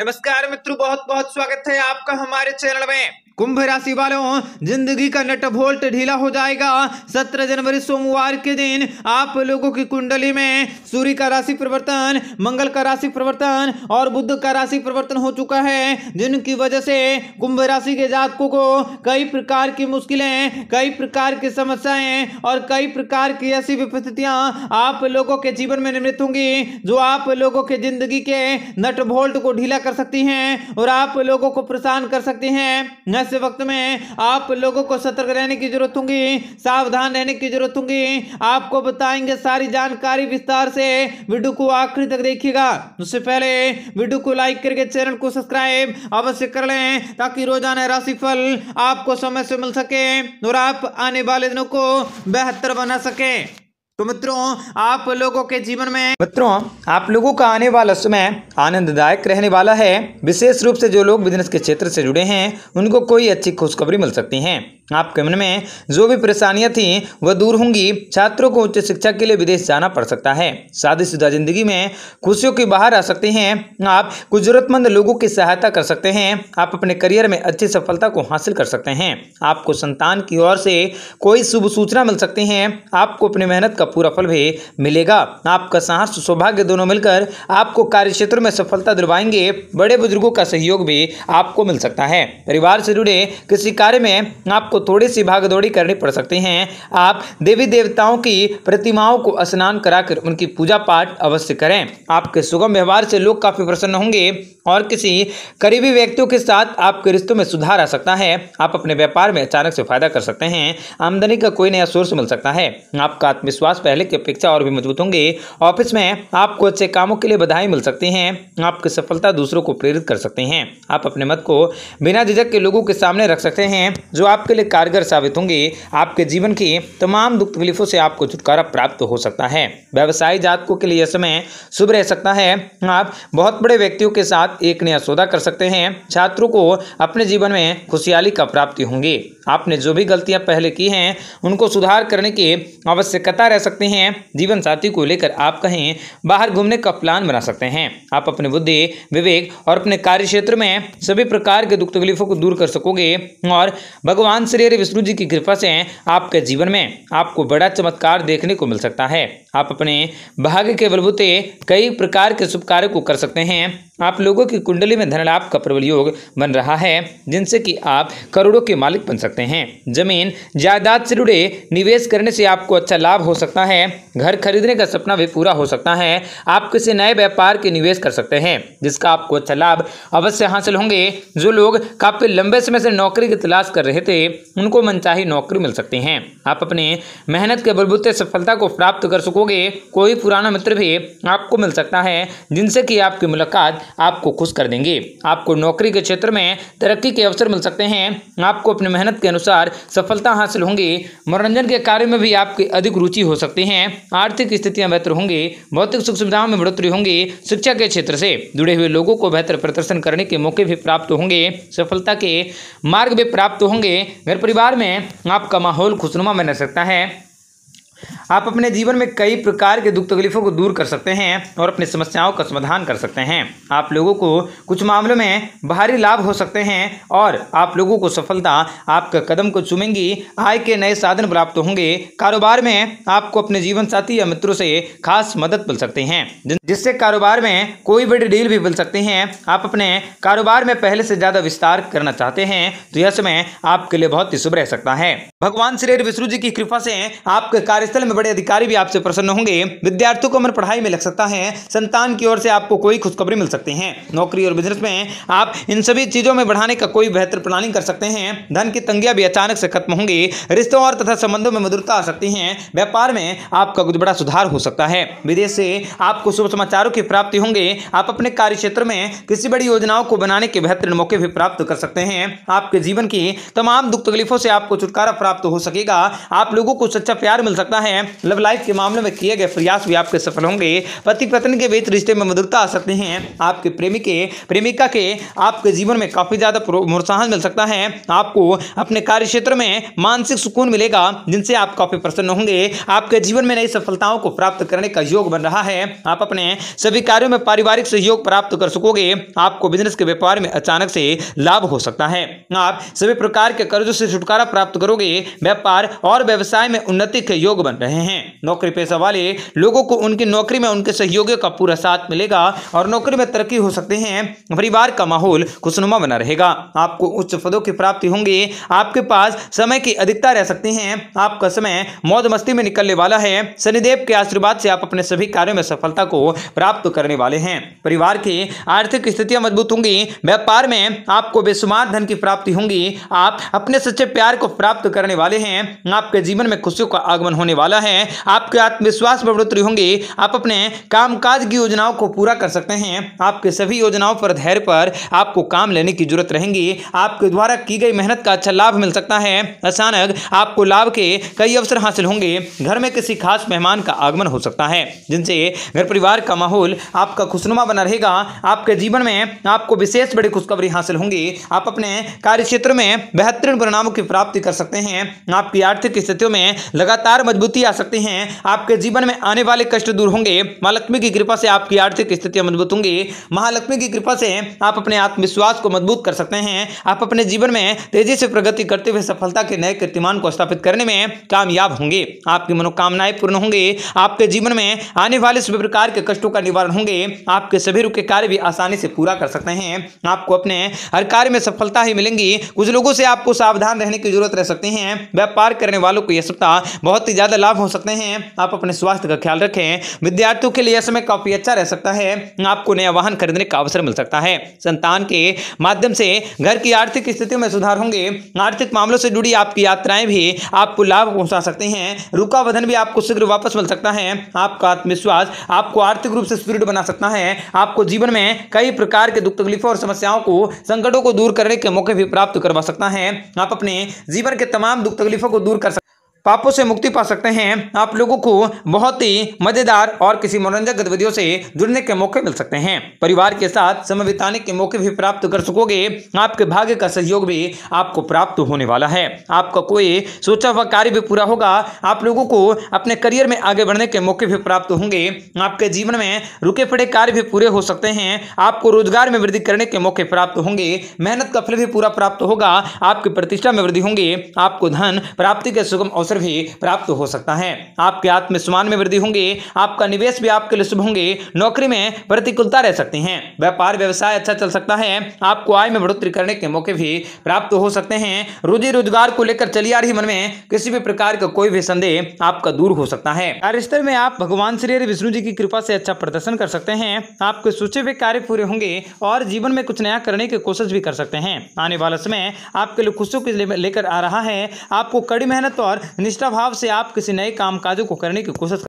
नमस्कार मित्रों बहुत बहुत स्वागत है आपका हमारे चैनल में कुंभ राशि वालों जिंदगी का नट भोल्ट ढीला हो जाएगा सत्रह जनवरी सोमवार के दिन आप लोगों की कुंडली में सूर्य का राशि परिवर्तन मंगल का राशि परिवर्तन और बुद्ध का राशि परिवर्तन हो चुका है जिनकी वजह से कुंभ राशि के जातकों को कई प्रकार की मुश्किलें कई प्रकार की समस्याएं और कई प्रकार की ऐसी विपस्थितियां आप लोगों के जीवन में निर्मित होंगी जो आप लोगों के जिंदगी के नट भोल्ट को ढीला कर सकती हैं और आप लोगों को परेशान कर सकती हैं ऐसे वक्त में आप लोगों को सतर्क रहने की जरूरत होगी सावधान रहने की जरूरत होगी आपको बताएंगे सारी जानकारी विस्तार से वीडियो को आखिरी तक देखिएगा उससे पहले वीडियो को लाइक करके चैनल को सब्सक्राइब अवश्य कर लें ताकि रोजाना राशिफल आपको समय से मिल सके और आप आने वाले दिनों को बेहतर बना सकें तो मित्रों आप लोगों के जीवन में मित्रों आप लोगों का आने वाला समय आनंददायक रहने वाला है विशेष रूप से जो लोग बिजनेस के क्षेत्र से जुड़े हैं उनको कोई अच्छी खुशखबरी मिल सकती है आपके मन में जो भी परेशानियां थी वह दूर होंगी छात्रों को उच्च शिक्षा के लिए विदेश जाना पड़ सकता है शादीशुदा जिंदगी में खुशियों के बाहर आ सकते हैं आप कुछ जरूरतमंद लोगों की सहायता कर सकते हैं आप अपने करियर में अच्छी सफलता को हासिल कर सकते हैं आपको संतान की ओर से कोई शुभ सूचना मिल सकती है आपको अपनी मेहनत का पूरा फल भी मिलेगा आपका साहस सौभाग्य दोनों मिलकर आपको कार्य क्षेत्र में सफलता दिलवाएंगे बड़े बुजुर्गों का सहयोग भी आपको मिल सकता है परिवार से जुड़े किसी कार्य में आपको थोड़ी सी भागदौड़ी करनी पड़ सकती हैं आप देवी देवताओं की प्रतिमाओं को स्नान कराकर उनकी पूजा पाठ अवश्य करें आपके सुगम व्यवहार से लोग काफ़ी प्रसन्न होंगे और किसी करीबी व्यक्तियों के साथ आपके रिश्तों में सुधार आ सकता है आप अपने व्यापार में अचानक से फायदा कर सकते हैं आमदनी का कोई नया सोर्स मिल सकता है आपका आत्मविश्वास पहले की अपेक्षा और भी मजबूत होंगे ऑफिस में आपको अच्छे कामों के लिए बधाई मिल सकती है आपकी सफलता दूसरों को प्रेरित कर सकते हैं आप अपने मत को बिना झिझक के लोगों के सामने रख सकते हैं जो आपके लिए मेथड कारगर साबित होंगे आपके जीवन की तमाम दुख तकलीफों से आपको छुटकारा प्राप्त हो सकता है व्यवसाय जातकों के लिए समय शुभ रह सकता है आप बहुत बड़े व्यक्तियों के साथ एक नया सौदा कर सकते हैं छात्रों को अपने जीवन में खुशहाली का प्राप्ति होंगी आपने जो भी गलतियां पहले की हैं उनको सुधार करने की आवश्यकता रह सकते हैं जीवन साथी को लेकर आप कहीं बाहर घूमने का प्लान बना सकते हैं आप अपने बुद्धि विवेक और अपने कार्य क्षेत्र में सभी प्रकार के दुख तकलीफों को दूर कर सकोगे और भगवान श्री हरि विष्णु जी की कृपा से आपके जीवन में आपको बड़ा चमत्कार देखने को मिल सकता है आप अपने भाग्य के बलबूते कई प्रकार के शुभ कार्य को कर सकते हैं आप लोगों की कुंडली में धनलाभ का प्रबल योग बन रहा है जिनसे कि आप करोड़ों के मालिक बन सकते हैं जमीन जायदाद से जुड़े निवेश करने से आपको अच्छा लाभ हो सकता है घर खरीदने का सपना भी पूरा हो सकता है आप किसी नए व्यापार के निवेश कर सकते हैं जिसका आपको अच्छा लाभ अवश्य हासिल होंगे जो लोग काफ़ी लंबे समय से नौकरी की तलाश कर रहे थे उनको मनचाही नौकरी मिल सकती हैं आप अपने मेहनत के बलबूते सफलता को प्राप्त कर सकोगे कोई पुराना मित्र भी आपको मिल सकता है जिनसे कि आपकी मुलाकात आपको खुश कर देंगे आपको नौकरी के क्षेत्र में तरक्की के अवसर मिल सकते हैं आपको अपनी मेहनत के अनुसार सफलता हासिल होंगी मनोरंजन के कार्य में भी आपकी अधिक रुचि हो सकती है आर्थिक स्थितियाँ बेहतर होंगी भौतिक सुख सुविधाओं में बढ़ोतरी होंगी शिक्षा के क्षेत्र से जुड़े हुए लोगों को बेहतर प्रदर्शन करने के मौके भी प्राप्त होंगे सफलता के मार्ग भी प्राप्त होंगे घर परिवार में आपका माहौल खुशनुमा में रह सकता है आप अपने जीवन में कई प्रकार के दुख तकलीफ़ों को दूर कर सकते हैं और अपनी समस्याओं का समाधान कर सकते हैं आप लोगों को कुछ मामलों में भारी लाभ हो सकते हैं और आप लोगों को सफलता आपका कदम को चुमेंगी आय के नए साधन प्राप्त होंगे कारोबार में आपको अपने जीवन साथी या मित्रों से खास मदद मिल सकती है जिससे कारोबार में कोई बड़ी डील भी मिल सकती है आप अपने कारोबार में पहले से ज़्यादा विस्तार करना चाहते हैं तो यह समय आपके लिए बहुत ही शुभ रह सकता है भगवान श्री विष्णु जी की कृपा से आपके कार्यस्थल में बड़े अधिकारी भी आपसे प्रसन्न होंगे विद्यार्थियों को अमर पढ़ाई में लग सकता है संतान की ओर से आपको कोई खुशखबरी मिल सकती है नौकरी और बिजनेस में आप इन सभी चीज़ों में बढ़ाने का कोई बेहतर प्लानिंग कर सकते हैं धन की तंगियां भी अचानक से खत्म होंगी रिश्तों और तथा संबंधों में मधुरता आ सकती है व्यापार में आपका कुछ बड़ा सुधार हो सकता है विदेश से आपको शुभ समाचारों की प्राप्ति होंगे आप अपने कार्य क्षेत्र में किसी बड़ी योजनाओं को बनाने के बेहतरीन मौके भी प्राप्त कर सकते हैं आपके जीवन की तमाम दुख तकलीफों से आपको छुटकारा प्राप्त हो सकेगा आप लोगों को सच्चा प्यार मिल सकता है लव मतलब लाइफ के मामले में किए गए प्रयास भी आपके सफल होंगे पति पत्नी के बीच रिश्ते में मधुरता आ सकती है आपके प्रेमी के प्रेमिका के आपके जीवन में काफ़ी ज़्यादा प्रोत्साहन मिल सकता है आपको अपने कार्य क्षेत्र में मानसिक सुकून मिलेगा जिनसे आप काफ़ी प्रसन्न होंगे आपके जीवन में नई सफलताओं को प्राप्त करने का योग बन रहा है आप अपने सभी कार्यों में पारिवारिक सहयोग प्राप्त कर सकोगे आपको बिजनेस के व्यापार में अचानक से लाभ हो सकता है आप सभी प्रकार के कर्जों से छुटकारा प्राप्त करोगे व्यापार और व्यवसाय में उन्नति के योग बन रहे रहे हैं नौकरी पेशा वाले लोगों को उनकी नौकरी में उनके सहयोगियों का पूरा साथ मिलेगा और नौकरी में तरक्की हो सकते हैं परिवार का माहौल खुशनुमा बना रहेगा आपको उच्च पदों की प्राप्ति होंगी आपके पास समय की अधिकता रह सकती है आपका समय मौज मस्ती में निकलने वाला है शनिदेव के आशीर्वाद से आप अपने सभी कार्यों में सफलता को प्राप्त करने वाले हैं परिवार की आर्थिक स्थितियां मजबूत होंगी व्यापार में आपको बेसुमार धन की प्राप्ति होंगी आप अपने सच्चे प्यार को प्राप्त करने वाले हैं आपके जीवन में खुशियों का आगमन होने वाला है आपके आत्मविश्वास में बढ़ोतरी होंगी आप अपने कामकाज की योजनाओं को पूरा कर सकते हैं आपके सभी योजनाओं पर धैर्य पर आपको काम लेने की जरूरत रहेगी आपके द्वारा की गई मेहनत का अच्छा लाभ मिल सकता है अचानक आपको लाभ के कई अवसर हासिल होंगे घर में किसी खास मेहमान का आगमन हो सकता है जिनसे घर परिवार का माहौल आपका खुशनुमा बना रहेगा आपके जीवन में आपको विशेष बड़ी खुशखबरी हासिल होंगी आप अपने कार्य क्षेत्र में बेहतरीन परिणामों की प्राप्ति कर सकते हैं आपकी आर्थिक स्थितियों में लगातार मजबूती जा सकते हैं आपके जीवन में आने वाले कष्ट दूर होंगे महालक्ष्मी की कृपा से आपकी आर्थिक स्थितियां मजबूत होंगी महालक्ष्मी की कृपा से आप अपने आत्मविश्वास को मजबूत कर सकते हैं आप अपने जीवन में तेजी से प्रगति करते हुए सफलता के नए कीर्तिमान को स्थापित करने में कामयाब होंगे आपकी मनोकामनाएं पूर्ण होंगे आपके जीवन में आने वाले सभी प्रकार के कष्टों का निवारण होंगे आपके सभी रुके कार्य भी आसानी से पूरा कर सकते हैं आपको अपने हर कार्य में सफलता ही मिलेंगी कुछ लोगों से आपको सावधान रहने की जरूरत रह सकती है व्यापार करने वालों को यह सप्ताह बहुत ही ज्यादा लाभ हो सकते हैं आप अपने स्वास्थ्य का ख्याल रखें विद्यार्थियों के लिए समय काफ़ी अच्छा रह सकता है आपको नया वाहन खरीदने का अवसर मिल सकता है संतान के माध्यम से घर की आर्थिक स्थितियों में सुधार होंगे आर्थिक मामलों से जुड़ी आपकी यात्राएं भी आपको लाभ पहुंचा सकते हैं रुका वधन भी आपको शीघ्र वापस मिल सकता है आपका आत्मविश्वास आपको आर्थिक रूप से सुदृढ़ बना सकता है आपको जीवन में कई प्रकार के दुख तकलीफों और समस्याओं को संकटों को दूर करने के मौके भी प्राप्त करवा सकता है आप अपने जीवन के तमाम दुख तकलीफों को दूर कर सकते पापों से मुक्ति पा सकते हैं आप लोगों को बहुत ही मजेदार और किसी मनोरंजक गतिविधियों से जुड़ने के मौके मिल सकते हैं परिवार के साथ समय बिताने के मौके भी प्राप्त कर सकोगे आपके भाग्य का सहयोग भी आपको प्राप्त होने वाला है आपका कोई सोचा हुआ कार्य भी पूरा होगा आप लोगों को अपने करियर में आगे बढ़ने के मौके भी प्राप्त होंगे आपके जीवन में रुके पड़े कार्य भी पूरे हो सकते हैं आपको रोजगार में वृद्धि करने के मौके प्राप्त होंगे मेहनत का फल भी पूरा प्राप्त होगा आपकी प्रतिष्ठा में वृद्धि होंगे आपको धन प्राप्ति के सुगम अवसर अवसर भी प्राप्त हो सकता है आपके आत्मसम्मान में वृद्धि होंगे आपका निवेश भी आपके लिए शुभ होंगे नौकरी में प्रतिकूलता रह सकती है व्यापार व्यवसाय अच्छा चल सकता है आपको आय में बढ़ोतरी करने के मौके भी प्राप्त हो सकते हैं रोजी रोजगार को लेकर चली आ रही मन में किसी भी प्रकार का कोई भी संदेह आपका दूर हो सकता है कार्यस्थल में आप भगवान श्री हरि विष्णु जी की कृपा से अच्छा प्रदर्शन कर सकते हैं आपके सोचे हुए कार्य पूरे होंगे और जीवन में कुछ नया करने की कोशिश भी कर सकते हैं आने वाला समय आपके लिए खुशियों के लेकर आ रहा है आपको कड़ी मेहनत और निष्ठा भाव से आप किसी नए कामकाजों को करने की कोशिश